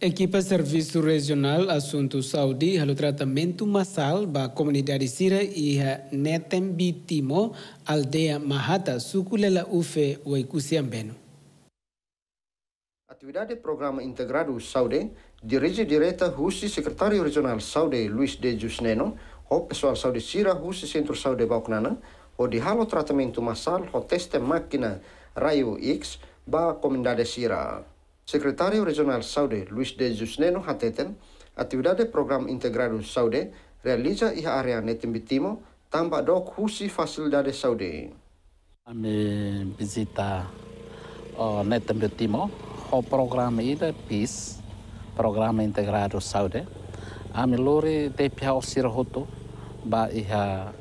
Equipa Serviço Regional Assunto Saúde halo tratamento massal ba comunidade Sira e Netembitimo, aldeia Mahata, Sukulela Ufe, Uecusiambeno. Atividade Programa Integrado Saúde, dirige direta Husi Secretário Regional Saúde Luiz de Jusneno, o pessoal Saúde Sira Husi Centro Saúde Baucnana, o de halo tratamento massal o teste máquina Raio X ba comunidade Sira. Secretario Regional Saude Luis de Jusneno Hateten, atividad de program Integrado Saude realiza iha area netimbitimo tambah dok husi facilidade Saude. Kami visita uh, eh, netimbitimo o program ida PIS, Programa Integrado Saude, ami luri de pihak sirhoto ba iha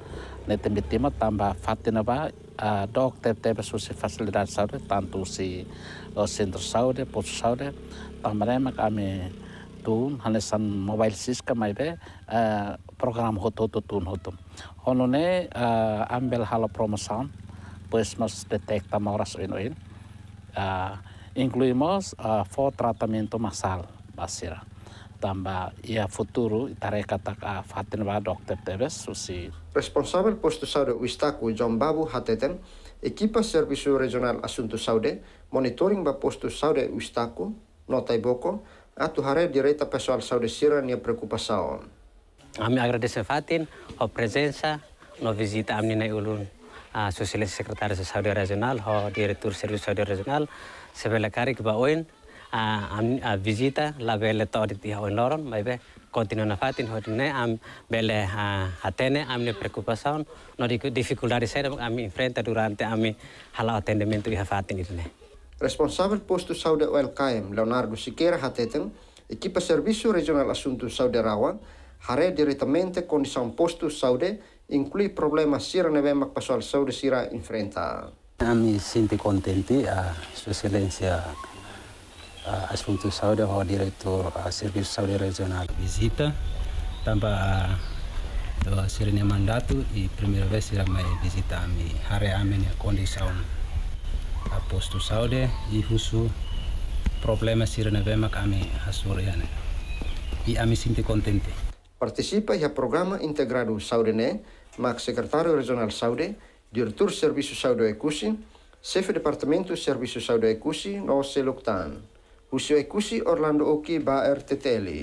ne te mitima tamba fatina ba a dok te besu si fasilidad saure tantu si sentro saure potu saure tamare ma kami tun hanesan mobile sis kamai be program hoto to tun hoto honone ambel halo promosan pues mas detecta moras in in incluimos fo tratamento masal basira tamba ia ya, futuru i kataka ah, fatin fatenwa dokter Tebes susi Responsável posto saúde o estaco John Babu Hateten, equipa servisu Regional Asunto saude monitoring ba posto Ustaku o estaco, nota iboko, atu hare direita pessoal saúde sira nia preocupação. Ami agradecer Fatin, ho presença, no visita amni na ulun. A Socialista Secretária de Regional, ho direktur do Serviço Regional, Sebela Karik Baoin, a, a visita la bele tori ti hau loron mai be continua na fatin ho ne am bele ha atene am ne preocupação no dificuldade séria am enfrenta durante ami hala atendimento i fatin irne responsável posto saúde ULKM Leonardo Siqueira hateten, equipa serviço regional assunto saúde Rawang hare diretamente condição posto saúde inclui problema sira nevema pasal saúde sira enfrenta Ami sinti contenti a sua excelência Ah, Asfuntu Sauda, ao diretor a Serviço Saúde Regional. Visita, tamba do Sirene Mandato e primeira vez irá me visitar me área a minha condição a posto saúde e husu problema Sirene Vema kami asuriane e a me sinto contente. Participa ya programa integrado Saudene, MAC Secretário Regional Saudi, Diretor Serviço Saúde Ecusi, Chefe Departamento Serviço Saúde Ecusi, no Seloctan. Kusi Orlando Oki ba er teteli.